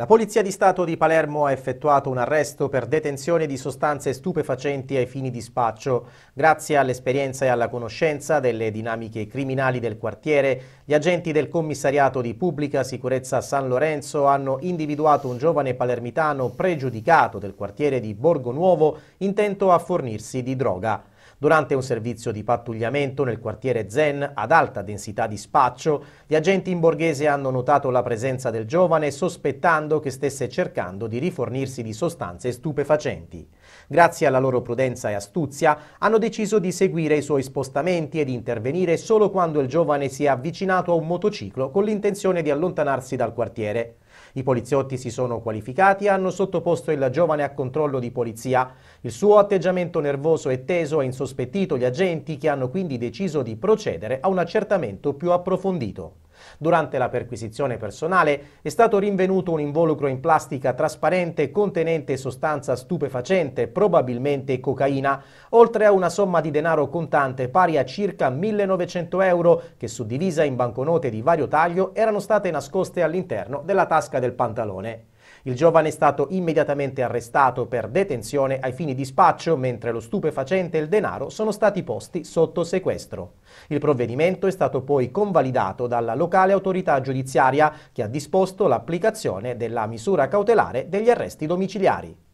La Polizia di Stato di Palermo ha effettuato un arresto per detenzione di sostanze stupefacenti ai fini di spaccio. Grazie all'esperienza e alla conoscenza delle dinamiche criminali del quartiere, gli agenti del commissariato di pubblica sicurezza San Lorenzo hanno individuato un giovane palermitano pregiudicato del quartiere di Borgo Nuovo intento a fornirsi di droga. Durante un servizio di pattugliamento nel quartiere Zen ad alta densità di spaccio, gli agenti in borghese hanno notato la presenza del giovane sospettando che stesse cercando di rifornirsi di sostanze stupefacenti. Grazie alla loro prudenza e astuzia hanno deciso di seguire i suoi spostamenti ed intervenire solo quando il giovane si è avvicinato a un motociclo con l'intenzione di allontanarsi dal quartiere. I poliziotti si sono qualificati e hanno sottoposto il giovane a controllo di polizia. Il suo atteggiamento nervoso e teso ha insospettito gli agenti che hanno quindi deciso di procedere a un accertamento più approfondito. Durante la perquisizione personale è stato rinvenuto un involucro in plastica trasparente contenente sostanza stupefacente, probabilmente cocaina, oltre a una somma di denaro contante pari a circa 1900 euro che suddivisa in banconote di vario taglio erano state nascoste all'interno della tasca del pantalone. Il giovane è stato immediatamente arrestato per detenzione ai fini di spaccio, mentre lo stupefacente e il denaro sono stati posti sotto sequestro. Il provvedimento è stato poi convalidato dalla locale autorità giudiziaria che ha disposto l'applicazione della misura cautelare degli arresti domiciliari.